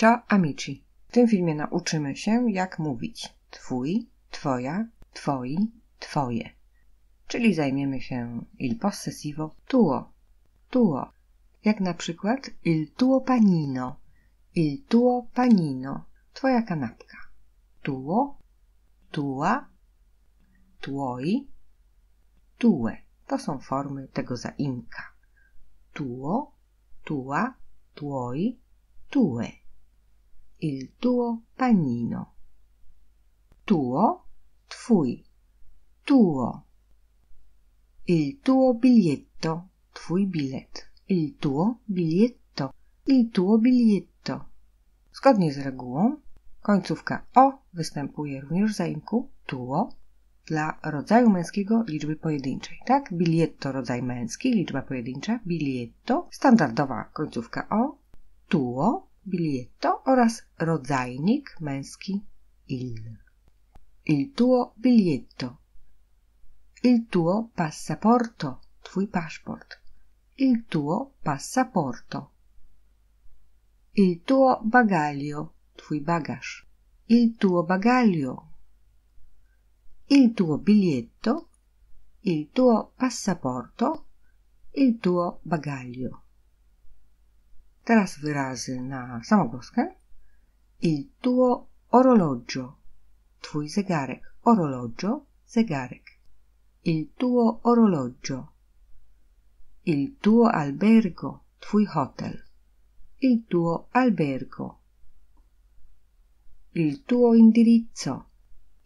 Ciao amici. W tym filmie nauczymy się, jak mówić twój, twoja, twoi, twoje. Czyli zajmiemy się il possessivo tuo, tuo. Jak na przykład il tuo panino, il tuo panino, twoja kanapka. Tuo, tua, tuoi, tue. To są formy tego zaimka. Tuo, tua, tuoi, tue il tuo panino. Tuo, twój, tuo. Il tuo biglietto, twój bilet. Il tuo biglietto, il tuo biglietto. Zgodnie z regułą końcówka o występuje również w zaimku tuo dla rodzaju męskiego liczby pojedynczej, tak? Biglietto rodzaj męski, liczba pojedyncza, biglietto, standardowa końcówka o, tuo biglietto oraz rodzajnik męski il. Il tuo biglietto. Il tuo passaporto, twój paszport. Il tuo passaporto. Il tuo bagaglio, twój bagaż. Il tuo bagaglio. Il tuo biglietto, il tuo passaporto, il tuo bagaglio teraz wyrazy na samogłoskę il tuo orologio twój zegarek orologio zegarek il tuo orologio il tuo albergo twój hotel il tuo albergo il tuo indirizzo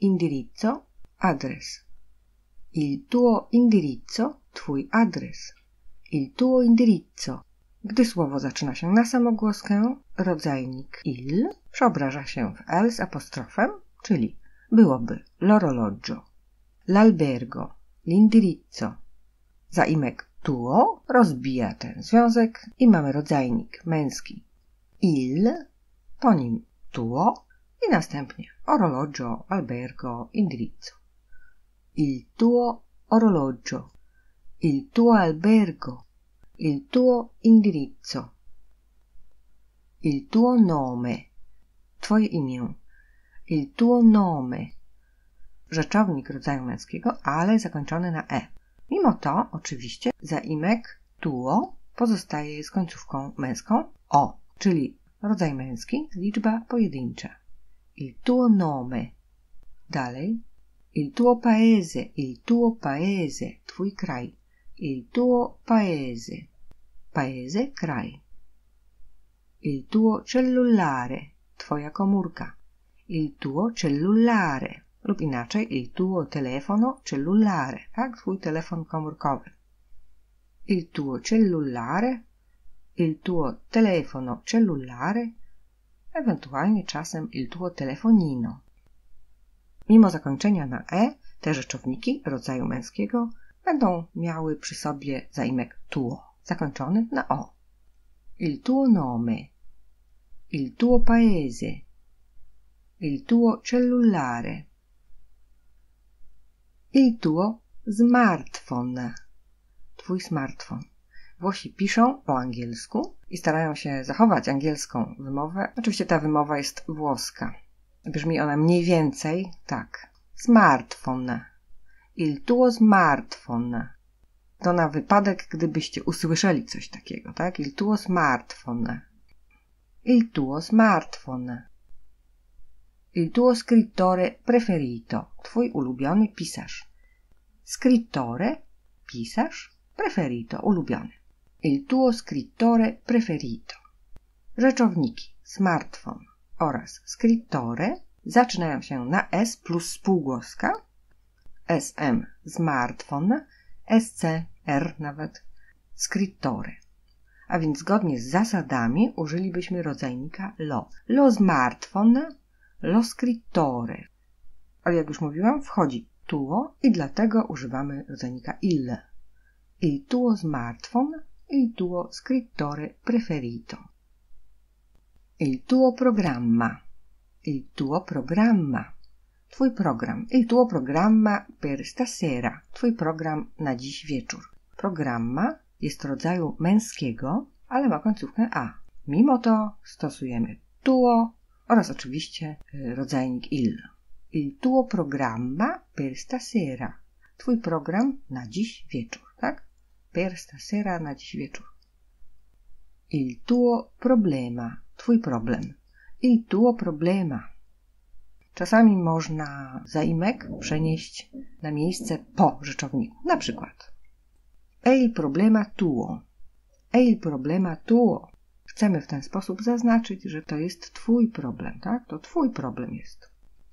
indirizzo address il tuo indirizzo twój adres il tuo indirizzo Gdy słowo zaczyna się na samogłoskę, rodzajnik il przeobraża się w el z apostrofem, czyli byłoby l'orologio, l'albergo, l'indirizzo. Zaimek tuo rozbija ten związek i mamy rodzajnik męski il, po nim tuo i następnie orologio, albergo, indirizzo. Il tuo orologio, il tuo albergo, il tuo indirizzo, il tuo nome, twoje imię, il tuo nome, rzeczownik rodzaju męskiego, ale zakończony na e. Mimo to, oczywiście, zaimek tuo pozostaje z końcówką męską o, czyli rodzaj męski, liczba pojedyncza. Il tuo nome. Dalej. Il tuo paese, il tuo paese, twój kraj. Il tuo paese paese, kraj. Il tuo cellulare, twoja komórka. Il tuo cellulare lub inaczej il tuo telefono cellulare, tak? Twój telefon komórkowy. Il tuo cellulare, il tuo telefono cellulare, ewentualnie czasem il tuo telefonino. Mimo zakończenia na e, te rzeczowniki rodzaju męskiego będą miały przy sobie zaimek tuo zakończony na o. Il tuo nome, il tuo paese, il tuo cellulare, il tuo smartphone, twój smartfon. Włosi piszą po angielsku i starają się zachować angielską wymowę. Oczywiście ta wymowa jest włoska. Brzmi ona mniej więcej tak. Smartphone. Il tuo smartphone. To na wypadek, gdybyście usłyszeli coś takiego, tak? Il tuo smartphone. Il tuo smartphone. Il tuo scrittore preferito. Twój ulubiony pisarz. Scrittore, pisarz, preferito, ulubiony. Il tuo scrittore preferito. Rzeczowniki smartphone oraz scrittore zaczynają się na S plus spółgłoska. SM smartphone SCR nawet scrittore. A więc zgodnie z zasadami użylibyśmy rodzajnika lo. Lo smartphone, lo scrittore. Ale jak już mówiłam, wchodzi tuo i dlatego używamy rodzajnika il. Il tuo smartphone, il tuo scrittore preferito. Il tuo programma. Il tuo programma. Twój program. Il tuo programma per stasera. Twój program na dziś wieczór. Programma jest rodzaju męskiego, ale ma końcówkę a. Mimo to stosujemy tuo oraz oczywiście y, rodzajnik il. Il tuo programma per stasera. Twój program na dziś wieczór, tak? Per stasera na dziś wieczór. Il tuo problema. Twój problem. Il tuo problema. Czasami można zaimek przenieść na miejsce po rzeczowniku. Na przykład El problema tuo. El problema tuo. Chcemy w ten sposób zaznaczyć, że to jest twój problem, tak? To twój problem jest.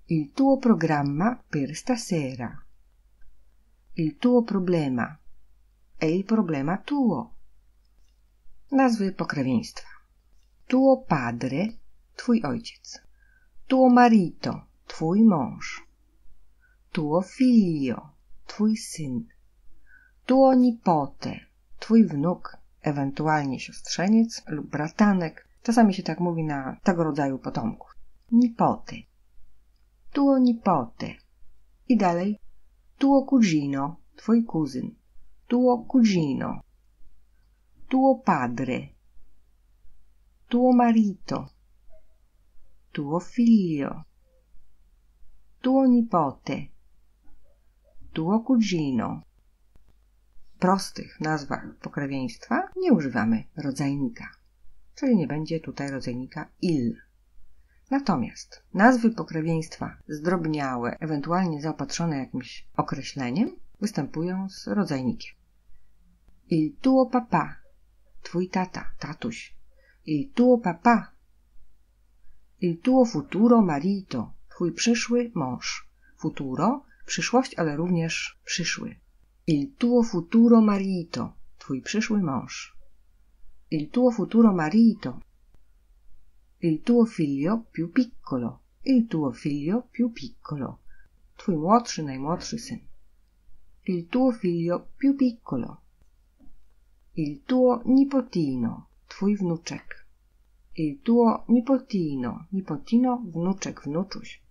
Il tuo programma per stasera. Il tuo problema. El problema tuo. Nazwy pokrewieństwa. Tuo padre, twój ojciec. Tuo marito, twój mąż. Tuo figlio, twój syn. Tuo nipote, twój wnuk, ewentualnie siostrzeniec lub bratanek. Czasami się tak mówi na tego rodzaju potomków. Nipote. Tuo nipote. I dalej. Tuo cugino, twój kuzyn. Tuo cugino. Tuo padre. Tuo marito. Tuo figlio tuo nipote, tuo cugino. W prostych nazwach pokrewieństwa nie używamy rodzajnika, czyli nie będzie tutaj rodzajnika il. Natomiast nazwy pokrewieństwa zdrobniałe, ewentualnie zaopatrzone jakimś określeniem, występują z rodzajnikiem. Il tuo papa, twój tata, tatuś. Il tuo papa. Il tuo futuro marito, twój przyszły mąż. Futuro, przyszłość, ale również przyszły. Il tuo futuro marito, twój przyszły mąż. Il tuo futuro marito. Il tuo figlio più piccolo, il tuo figlio più piccolo. Twój młodszy, najmłodszy syn. Il tuo figlio più piccolo. Il tuo nipotino, twój wnuczek. Il tuo nipotino, nipotino, wnuczek, wnuczuś.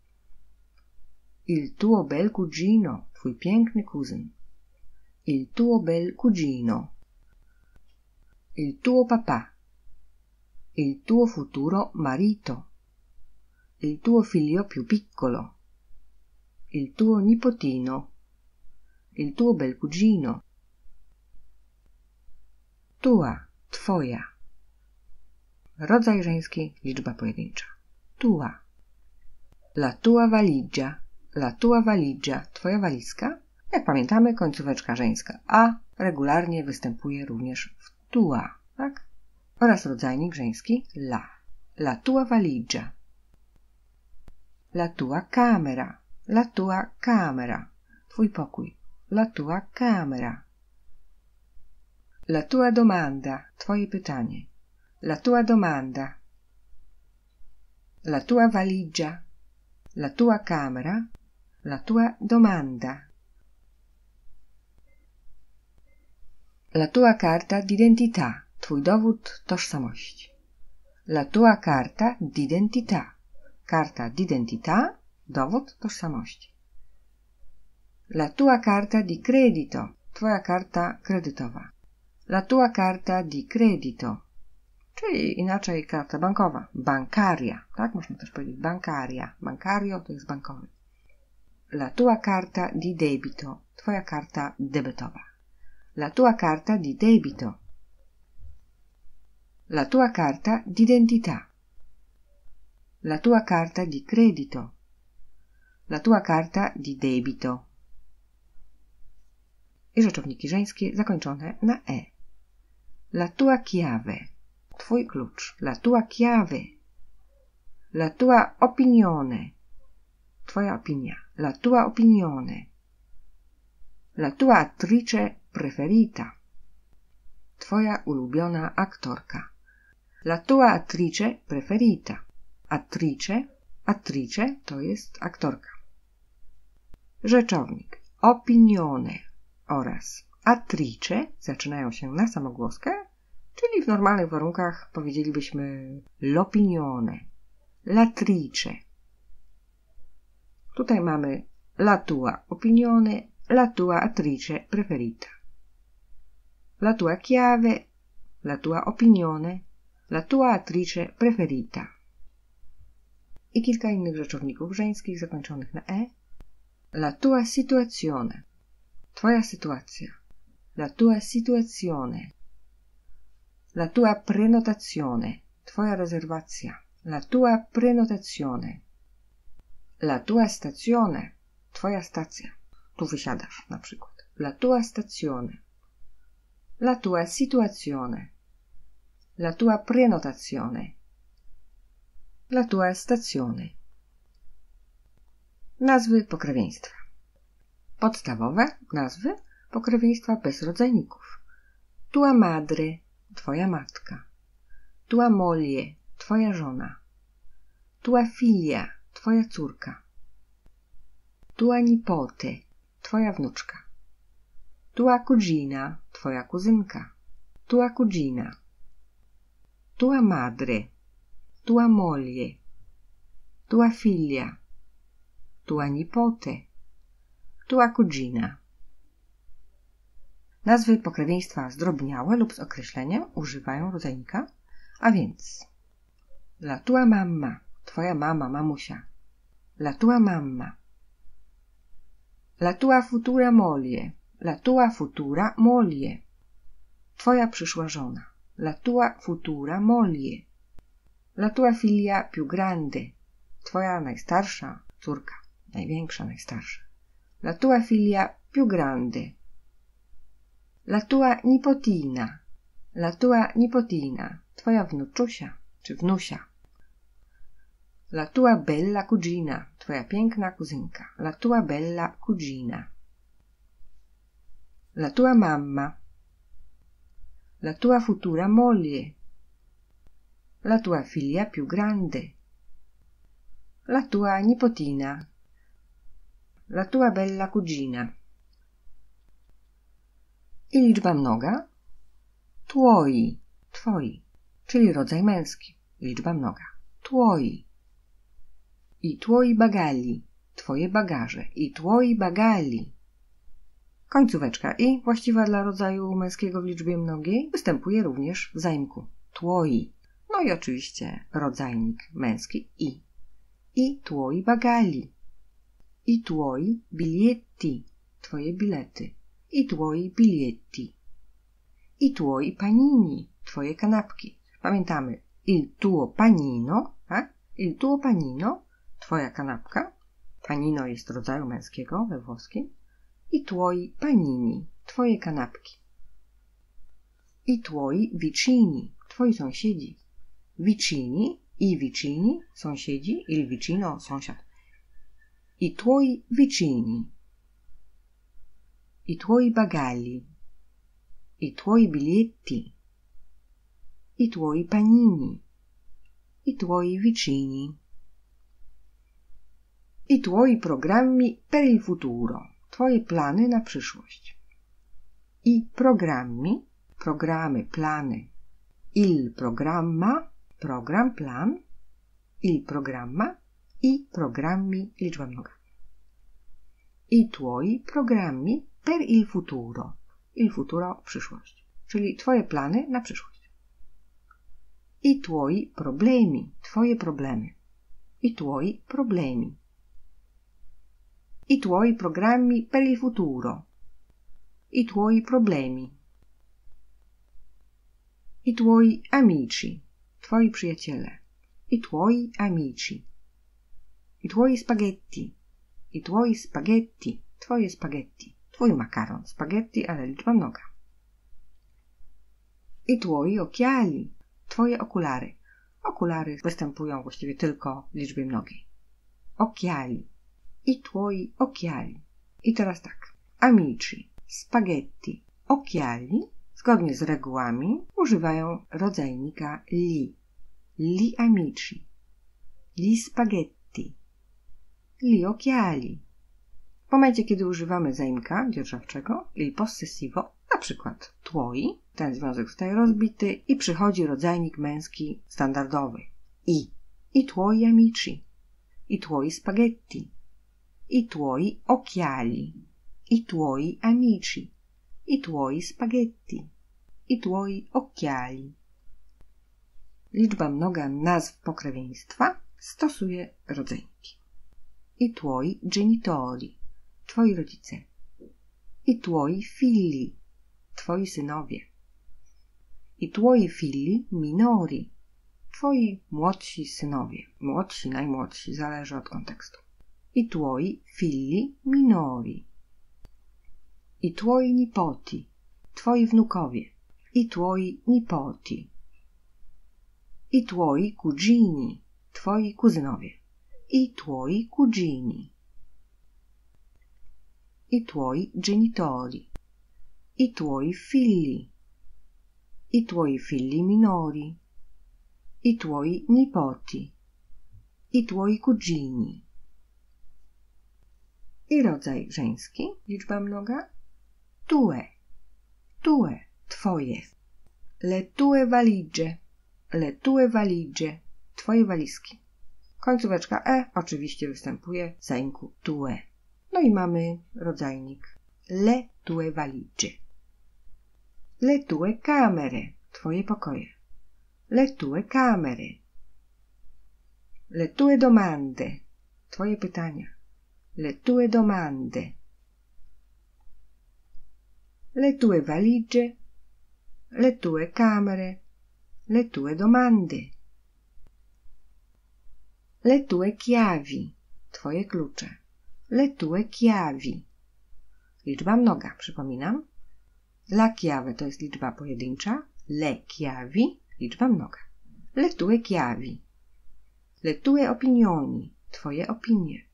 Il tuo bel cugino, twój piękny cousin. Il tuo bel cugino. Il tuo papà. Il tuo futuro marito. Il tuo figlio più piccolo. Il tuo nipotino. Il tuo bel cugino. Tua, twoja. Rodzaj żeński, liczba pojedyncza. Tua. La tua valigia La tua valigia, twoja walizka? Jak pamiętamy, końcóweczka żeńska a regularnie występuje również w tua, tak? Oraz rodzajnik żeński la. La tua valigia. La tua camera. La tua camera. Twój pokój. La tua camera. La tua domanda. Twoje pytanie. La tua domanda. La tua valigia. La tua camera la tua domanda. La tua karta d'identità, twój dowód tożsamości. La tua karta d'identità. Karta d'identità, dowód tożsamości. La tua karta di credito, twoja karta kredytowa. La tua karta di credito, czyli inaczej karta bankowa, bankaria, tak? Można też powiedzieć bankaria. Bankario to jest bankowy. la tua carta di debito, twoja karta debetowa. La tua carta di debito. La tua carta d'identità. La tua carta di credito. La tua carta di debito. I rzeczowniki żeńskie zakończone na e. La tua chiave. Twój klucz. La tua chiave. La tua opinione. Twoja opinia. la tua opinione, la tua attrice preferita, twoja ulubiona aktorka, la tua attrice preferita, attrice, attrice to jest aktorka. Rzeczownik opinione oraz attrice zaczynają się na samogłoskę, czyli w normalnych warunkach powiedzielibyśmy l'opinione, l'attrice Tutaj mamy la tua opinione, la tua attrice preferita, la tua chiave, la tua opinione, la tua attrice preferita. I kilka innych rzeczowników żeńskich zakończonych na e. La tua situazione. Twoja sytuacja. La tua situazione. La tua prenotazione. Twoja rezerwacja. La tua prenotazione. La tua stazione. Twoja stacja. Tu wysiadasz na przykład. La tua stazione. La tua situazione. La tua prenotazione. La tua stazione. Nazwy pokrewieństwa. Podstawowe nazwy pokrewieństwa bez rodzajników. Tua madre, twoja matka. Tua moglie, twoja żona. Tua filia, twoja córka. tua nipote, twoja wnuczka. Tua cugina, twoja kuzynka. Tua cugina. Tua madre, tua moglie. Tua figlia, tua nipote, tua cugina. Nazwy pokrewieństwa zdrobniałe lub z określeniem używają rodzajnika, a więc dla tua mamma, twoja mama, mamusia, la tua mamma. La tua futura moglie, la tua futura moglie. Twoja przyszła żona, la tua futura moglie. La tua filia più grande, twoja najstarsza córka, największa, najstarsza. La tua filia più grande. La tua nipotina, la tua nipotina, twoja wnuczusia czy wnusia. La tua bella cugina, twoja piękna kuzynka, la tua bella cugina. La tua mamma, la tua futura moglie, la tua figlia più grande, la tua nipotina, la tua bella cugina. I liczba mnoga? Tuoi, twoi, czyli rodzaj męski, liczba mnoga. Tuoi. I tuoi bagali. Twoje bagaże. I tuoi bagali. Końcóweczka i, właściwa dla rodzaju męskiego w liczbie mnogiej, występuje również w zaimku. Tłoi. No i oczywiście rodzajnik męski i. I tuoi bagali. I tuoi biglietti. Twoje bilety. I tuoi biglietti. I tuoi panini. Twoje kanapki. Pamiętamy, il tuo panino, a? Tak? il tuo panino Twoja kanapka, panino jest rodzaju męskiego we włoskim, i tuoi panini, Twoje kanapki. I tuoi vicini, Twoi sąsiedzi. Vicini i vicini, sąsiedzi, il vicino, sąsiad. I tuoi vicini. I tuoi bagagli. I tuoi biglietti. I tuoi panini. I tuoi vicini i tuoi programmi per il futuro, twoje plany na przyszłość. I programmi, programy, plany. Il programma, program, plan. Il programma i programmi, liczba mnoga. I tuoi programmi per il futuro. Il futuro, przyszłość. Czyli twoje plany na przyszłość. I tuoi problemi, twoje problemy. I tuoi problemi, i tuoi programmi per il futuro, i tuoi problemi, i tuoi amici, twoi przyjaciele, i tuoi amici, i tuoi spaghetti, i tuoi spaghetti, twoje spaghetti, twój makaron, spaghetti, ale liczba mnoga. I tuoi occhiali, twoje okulary. Okulary występują właściwie tylko w liczbie mnogiej. Occhiali i tuoi occhiali. I teraz tak. Amici, spaghetti, occhiali, zgodnie z regułami, używają rodzajnika li. Li amici, li spaghetti, li occhiali. W momencie, kiedy używamy zaimka dzierżawczego, il possessivo, na przykład tuoi, ten związek zostaje rozbity i przychodzi rodzajnik męski standardowy. I. I tuoi amici. I tuoi spaghetti i tuoi occhiali, i tuoi amici, i tuoi spaghetti, i tuoi occhiali. Liczba mnoga nazw pokrewieństwa stosuje rodzeńki. I tuoi genitori, twoi rodzice, i tuoi figli, twoi synowie, i tuoi figli minori, twoi młodsi synowie, młodsi, najmłodsi, zależy od kontekstu. i tuoi figli minori, i tuoi nipoti, tuoi wnukowie, i tuoi nipoti, i tuoi cugini, tuoi kuzynowie, i tuoi cugini, i tuoi genitori, i tuoi figli, i tuoi figli minori, i tuoi nipoti, i tuoi cugini. i rodzaj żeński, liczba mnoga. Tue, tue, twoje. Le tue valigie, le tue valigie, twoje walizki. Końcóweczka e oczywiście występuje w zaimku tue. No i mamy rodzajnik le tue valigie. Le tue camere, twoje pokoje. Le tue camere. Le tue domande, twoje pytania le tue domande, le tue valigie, le tue camere, le tue domande, le tue chiavi, twoje klucze, le tue chiavi. Liczba mnoga, przypominam. La chiave to jest liczba pojedyncza, le chiavi, liczba mnoga. Le tue chiavi. Le tue opinioni, twoje opinie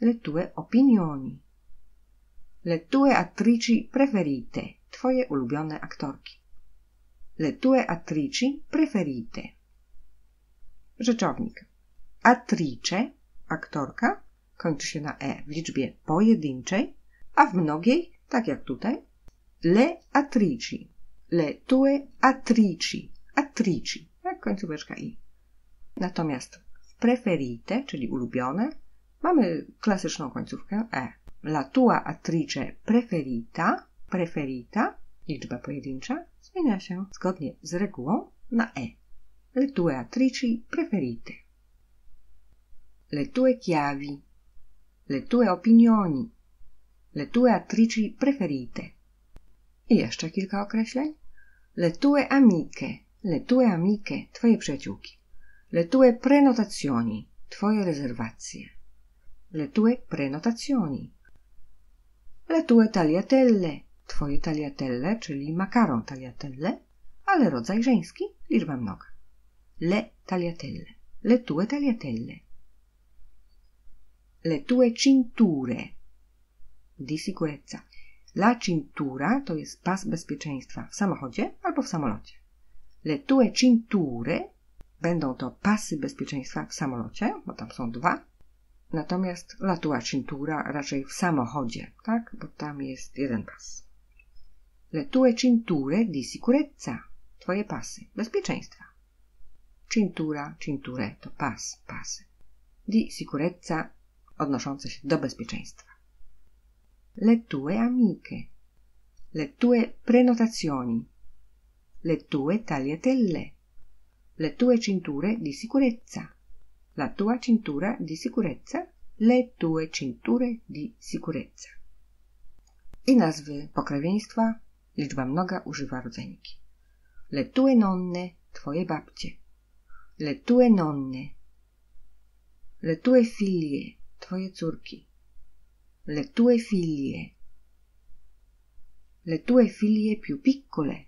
le tue opinioni, le tue attrici preferite, twoje ulubione aktorki, le tue attrici preferite. Rzeczownik. Attrice, aktorka, kończy się na e w liczbie pojedynczej, a w mnogiej, tak jak tutaj, le attrici, le tue attrici, attrici, tak, końcóweczka i. Natomiast preferite, czyli ulubione, Mamy klasyczną końcówkę e. La tua attrice preferita, preferita, liczba pojedyncza, zmienia się zgodnie z regułą na e. Le tue attrici preferite. Le tue chiavi, le tue opinioni, le tue attrici preferite. I jeszcze kilka określeń. Le tue amiche, le tue amiche, twoje przyjaciółki. Le tue prenotazioni, twoje rezerwacje le tue prenotazioni, le tue tagliatelle, twoje tagliatelle, czyli makaron tagliatelle, ale rodzaj żeński, liczba mnoga. Le tagliatelle, le tue tagliatelle. Le tue cinture, di sicurezza. La cintura to jest pas bezpieczeństwa w samochodzie albo w samolocie. Le tue cinture będą to pasy bezpieczeństwa w samolocie, bo tam są dwa, Natomiast latua cintura raczej w samochodzie, tak? Bo tam jest jeden pas. Le tue cinture di sicurezza. Twoje pasy. Bezpieczeństwa. Cintura, cinture to pas, pasy. Di sicurezza odnoszące się do bezpieczeństwa. Le tue amiche. Le tue prenotazioni. Le tue tagliatelle. Le tue cinture di sicurezza la tua cintura di sicurezza, le tue cinture di sicurezza. I nazwy pokrewieństwa liczba mnoga używa rodzeńki. Le tue nonne, twoje babcie. Le tue nonne. Le tue filie, twoje córki. Le tue filie. Le tue filie più piccole,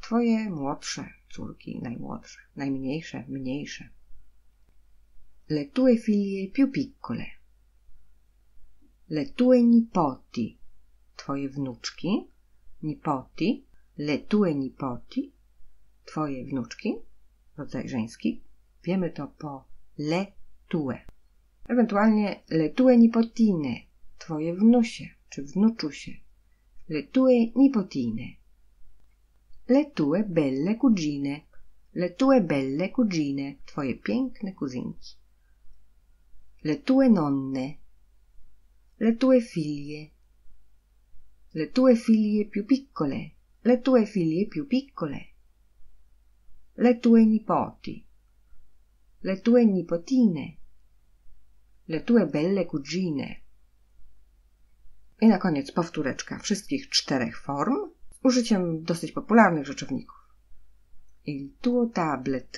twoje młodsze córki, najmłodsze, najmniejsze, mniejsze le tue figlie più piccole, le tue nipoti, twoje wnuczki, nipoti, le tue nipoti, twoje wnuczki, rodzaj żeński, wiemy to po le tue. Ewentualnie le tue nipotine, twoje wnusie czy wnuczusie, le tue nipotine, le tue belle cugine, le tue belle cugine, twoje piękne kuzynki le tue nonne, le tue figlie, le tue figlie più piccole, le tue figlie più piccole, le tue nipoti, le tue nipotine, le tue belle cugine. I na koniec powtóreczka wszystkich czterech form z użyciem dosyć popularnych rzeczowników. Il tuo tablet,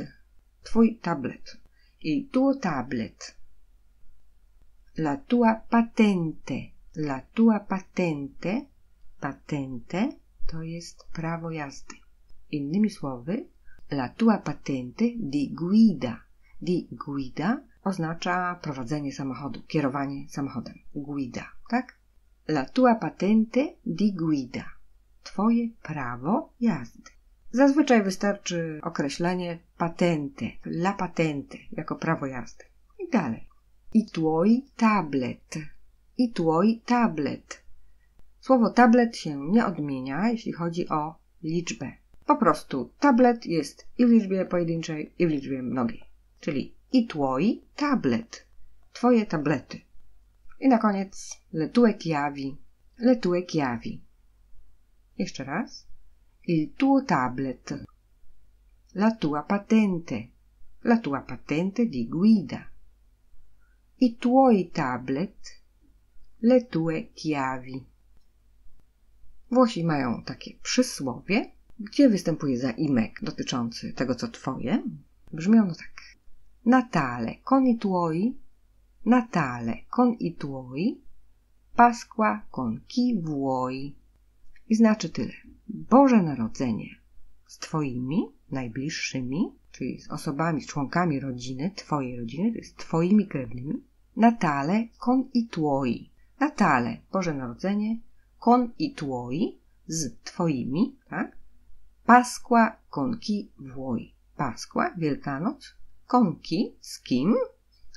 twój tablet. Il tuo tablet la tua patente, la tua patente, patente to jest prawo jazdy. Innymi słowy, la tua patente di guida. Di guida oznacza prowadzenie samochodu, kierowanie samochodem. Guida, tak? La tua patente di guida. Twoje prawo jazdy. Zazwyczaj wystarczy określenie patente, la patente, jako prawo jazdy. I dalej i tuoi tablet. I tuoi tablet. Słowo tablet się nie odmienia, jeśli chodzi o liczbę. Po prostu tablet jest i w liczbie pojedynczej, i w liczbie mnogiej. Czyli i tuoi tablet. Twoje tablety. I na koniec letułek jawi. Letułek jawi. Jeszcze raz. Il tuo tablet. La tua patente. La tua patente di guida i tuoi tablet, le tue chiavi. Włosi mają takie przysłowie, gdzie występuje zaimek dotyczący tego, co twoje. Brzmi ono tak. Natale con i tuoi, Natale con i tuoi, Pasqua con chi vuoi. I znaczy tyle. Boże Narodzenie z twoimi najbliższymi, czyli z osobami, z członkami rodziny, twojej rodziny, z twoimi krewnymi, Natale con i tuoi. Natale, Boże Narodzenie, con i tuoi, z twoimi, tak? Pasqua con chi vuoi. Pasqua, Wielkanoc, con z kim,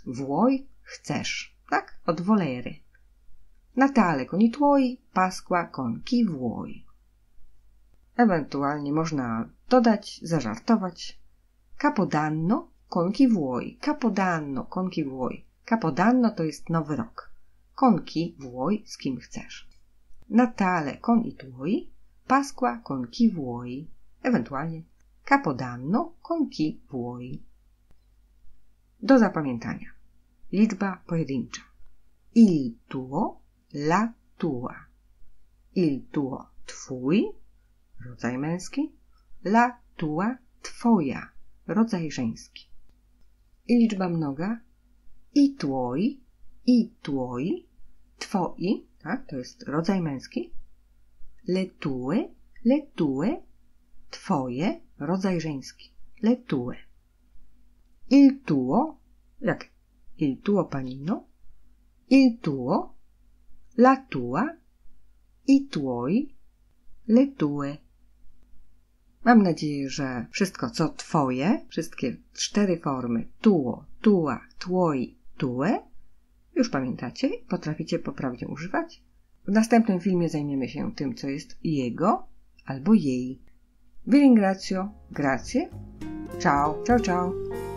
vuoi, chcesz, tak? Od volere. Natale con i tuoi, Pasqua con vuoi. Ewentualnie można dodać, zażartować. Capodanno con chi vuoi. Capodanno con chi vuoi. Capodanno to jest nowy rok. Konki, włoj z kim chcesz. Natale kon i tuoi, Pasqua konki, włoi. Ewentualnie Capodanno konki, włoi. Do zapamiętania. Liczba pojedyncza. Il tuo, la tua. Il tuo twój, rodzaj męski. La tua twoja, rodzaj żeński. I liczba mnoga i tuoi, i tuoi, twoi, tak, to jest rodzaj męski, le le tue, twoje, rodzaj żeński, le tue. Il tuo, jak il tuo panino, il tuo, la tua, i tuoi, le tue. Mam nadzieję, że wszystko co twoje, wszystkie cztery formy tuo, tua, tuoi TUE? Już pamiętacie potraficie poprawnie używać? W następnym filmie zajmiemy się tym, co jest jego albo jej. Vi ringrazio, grazie, ciao, ciao, ciao.